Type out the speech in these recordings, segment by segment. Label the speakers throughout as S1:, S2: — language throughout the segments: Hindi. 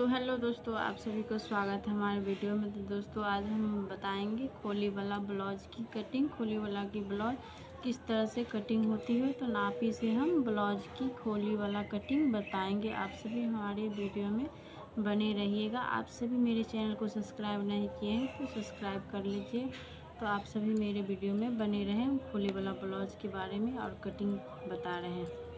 S1: तो हेलो दोस्तों आप सभी को स्वागत है हमारे वीडियो में तो दोस्तों आज हम बताएंगे खोली वाला ब्लाउज की कटिंग खोली वाला की ब्लाउज किस तरह से कटिंग होती है तो नापी से हम ब्लाउज की खोली वाला कटिंग बताएंगे आप सभी हमारे वीडियो में बने रहिएगा आप सभी मेरे चैनल को सब्सक्राइब नहीं किए हैं तो सब्सक्राइब कर लीजिए तो आप सभी मेरे वीडियो में बने रहें खोली वाला ब्लाउज के बारे में और कटिंग बता रहे हैं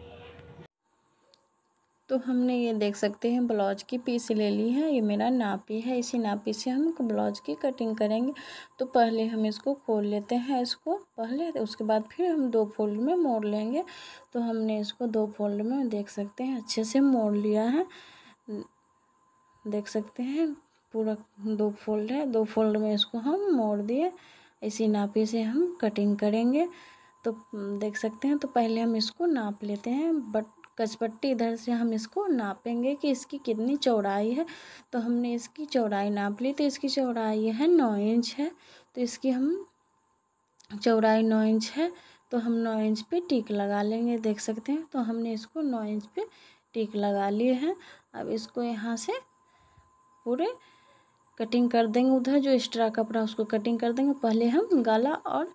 S1: तो हमने ये देख सकते हैं ब्लाउज की पीस ले ली है ये मेरा नापी है इसी नापी से हम ब्लाउज की कटिंग करेंगे तो पहले हम इसको खोल लेते हैं इसको पहले उसके बाद फिर हम दो फोल्ड में मोड़ लेंगे तो हमने इसको दो फोल्ड में देख सकते हैं अच्छे से मोड़ लिया है देख सकते हैं पूरा दो फोल्ड है दो फोल्ड में इसको हम मोड़ दिए इसी नापी से हम कटिंग करेंगे तो देख सकते हैं तो पहले हम इसको नाप लेते हैं बट कचपट्टी इधर से हम इसको नापेंगे कि इसकी कितनी चौड़ाई है तो हमने इसकी चौड़ाई नाप ली तो इसकी चौड़ाई है नौ इंच है तो इसकी हम चौड़ाई नौ इंच है तो हम नौ इंच पे टीक लगा लेंगे देख सकते हैं तो हमने इसको नौ इंच पे टीक लगा लिए हैं अब इसको यहाँ से पूरे कटिंग कर देंगे उधर जो एक्स्ट्रा कपड़ा उसको कटिंग कर देंगे पहले हम गला और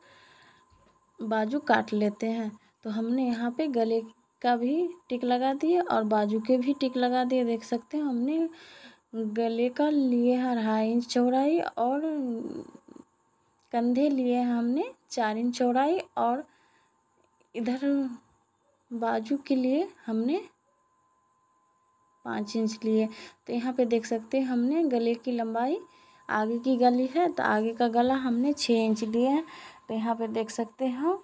S1: बाजू काट लेते हैं तो हमने यहाँ पे गले का भी टिक लगा दिए और बाजू के भी टिक लगा दिए देख सकते हैं हमने गले का लिए अढ़ाई इंच चौड़ाई और कंधे लिए हमने चार इंच चौड़ाई और इधर बाजू के लिए हमने पाँच इंच लिए तो यहाँ पे देख सकते हैं हमने गले की लंबाई आगे की गली है तो आगे का गला हमने छः इंच लिए है तो यहाँ पे देख सकते हैं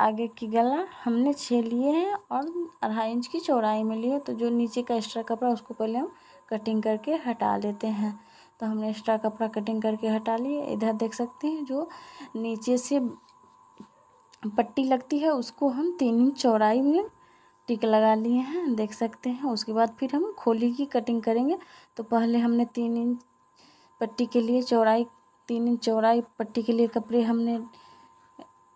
S1: आगे की गला हमने छः लिए हैं और अढ़ाई इंच की चौड़ाई में लिए तो जो नीचे का एक्स्ट्रा कपड़ा उसको पहले हम कटिंग करके हटा लेते हैं तो हमने एक्स्ट्रा कपड़ा कटिंग करके हटा लिए इधर देख सकते हैं जो नीचे से पट्टी लगती है उसको हम तीन इंच चौड़ाई में टिक लगा लिए हैं देख सकते हैं उसके बाद फिर हम खोली की कटिंग करेंगे तो पहले हमने तीन इंच पट्टी के लिए चौड़ाई तीन इंच चौड़ाई पट्टी के लिए कपड़े हमने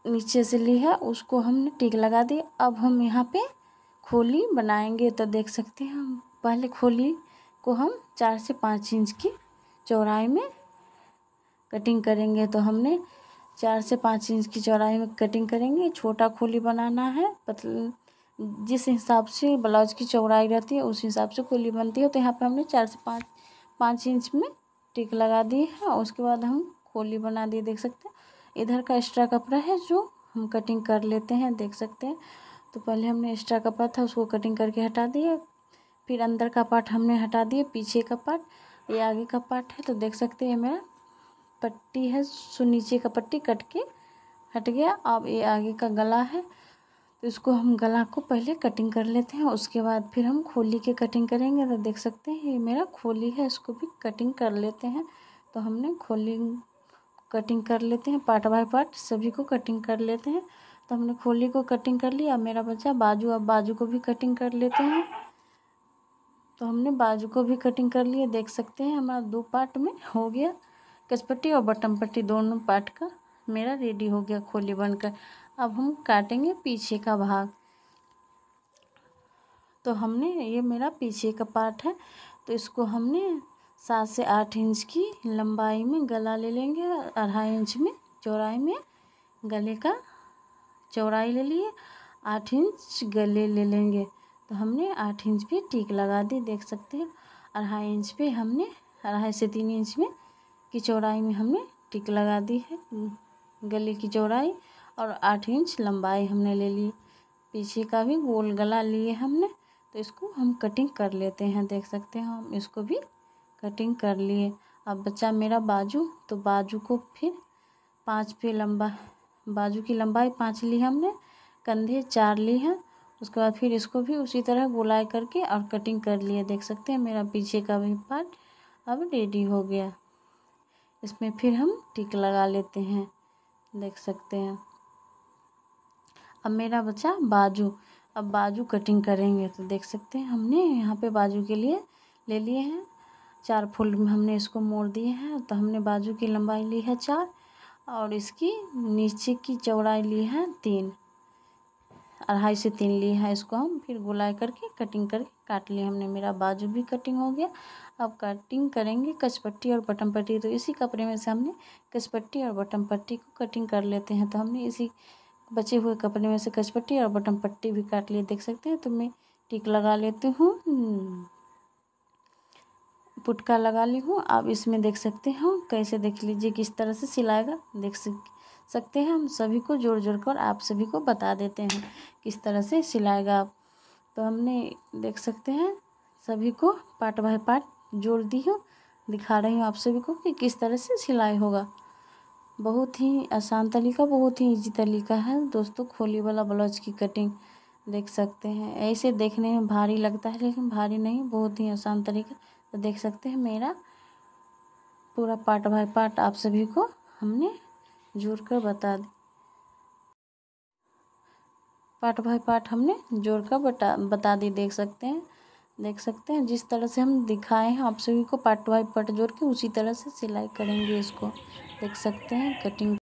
S1: नीचे से ली है उसको हमने टिक लगा दी अब हम यहाँ पे खोली बनाएंगे तो देख सकते हैं हम पहले खोली को हम चार से पाँच इंच की चौड़ाई में कटिंग करेंगे तो हमने चार से पाँच इंच की चौड़ाई में कटिंग करेंगे छोटा खोली बनाना है पतल जिस हिसाब से ब्लाउज की चौड़ाई रहती है उस हिसाब से खोली बनती है तो यहाँ पे हमने चार से पाँच पाँच इंच में टिक लगा दी है उसके बाद हम खोली बना दिए देख सकते हैं इधर का एक्स्ट्रा कपड़ा है जो हम कटिंग कर लेते हैं देख सकते हैं तो पहले हमने एक्स्ट्रा कपड़ा था उसको कटिंग करके हटा दिए फिर अंदर का पार्ट हमने हटा दिए पीछे का पार्ट ये आगे का पार्ट है तो देख सकते हैं मेरा पट्टी है सो नीचे का पट्टी कट के हट गया अब ये आगे का गला है तो इसको हम गला को पहले कटिंग कर लेते हैं उसके बाद फिर हम खोली के कटिंग करेंगे तो देख सकते हैं ये मेरा खोली है इसको भी कटिंग कर लेते हैं तो हमने खोली कटिंग कर लेते हैं पार्ट बाय पार्ट सभी को कटिंग कर लेते हैं तो हमने खोली को कटिंग कर ली अब मेरा बच्चा बाजू अब बाजू को भी कटिंग कर लेते हैं तो हमने बाजू को भी कटिंग कर लिया देख सकते हैं हमारा दो पार्ट में हो गया कचपट्टी और बटम पट्टी दोनों पार्ट का मेरा रेडी हो गया खोली बनकर अब हम काटेंगे पीछे का भाग तो हमने ये मेरा पीछे का पार्ट है तो इसको हमने सात से आठ इंच की लंबाई में गला ले लेंगे अढ़ाई इंच में चौड़ाई में गले का चौड़ाई ले लिए आठ इंच गले ले लेंगे तो हमने आठ इंच पे टीक लगा दी देख सकते हैं अढ़ाई इंच पे हमने अढ़ाई से तीन इंच में की चौड़ाई में हमने टिक लगा दी है गले की चौड़ाई और आठ इंच लंबाई हमने ले ली पीछे का भी गोल गला लिए हमने तो इसको हम कटिंग कर लेते हैं देख सकते हैं हम इसको भी कटिंग कर लिए अब बचा मेरा बाजू तो बाजू को फिर पाँच पे लंबा बाजू की लंबाई पाँच ली हमने कंधे चार ली हैं उसके बाद फिर इसको भी उसी तरह गुलाई करके और कटिंग कर लिए देख सकते हैं मेरा पीछे का भी पार्ट अब रेडी हो गया इसमें फिर हम टिक लगा लेते हैं देख सकते हैं अब मेरा बचा बाजू अब बाजू कटिंग करेंगे तो देख सकते हैं हमने यहाँ पे बाजू के लिए ले लिए हैं चार फोल्ड में हमने इसको मोड़ दिए हैं तो हमने बाजू की लंबाई ली है चार और इसकी नीचे की चौड़ाई ली है तीन अढ़ाई से तीन ली है इसको हम फिर गुलाई करके कटिंग करके काट लिए हमने मेरा बाजू भी कटिंग हो गया अब कटिंग करेंगे कचपट्टी और बटम पट्टी तो इसी कपड़े में से हमने कचपट्टी और बटम पट्टी को कटिंग कर लेते हैं तो हमने इसी बचे हुए कपड़े में से कचपट्टी और बटम पट्टी भी काट लिए देख सकते हैं तो मैं टिक लगा लेती हूँ पुटका लगा ली हूँ आप इसमें देख सकते हो कैसे देख लीजिए किस तरह से सिलाएगा देख सकते हैं हम सभी को जोड़ जोड़ कर आप सभी को बता देते हैं किस तरह से सिलाएगा आप तो हमने देख सकते हैं सभी को पार्ट बाय पार्ट जोड़ दी हूँ दिखा रही हूँ आप सभी को कि किस तरह से सिलाई होगा बहुत ही आसान तरीका बहुत ही इजी तरीका है दोस्तों खोली वाला ब्लाउज की कटिंग देख सकते हैं ऐसे देखने में भारी लगता है लेकिन भारी नहीं बहुत ही आसान तरीका तो देख सकते हैं मेरा पूरा पार्ट बाय पार्ट आप सभी को हमने जोड़ कर बता दी पार्ट बाय पार्ट हमने जोड़ कर बता बता दी देख सकते हैं देख सकते हैं जिस तरह से हम दिखाए हैं आप सभी को पार्ट बाय पार्ट जोड़ के उसी तरह से सिलाई करेंगे इसको देख सकते हैं कटिंग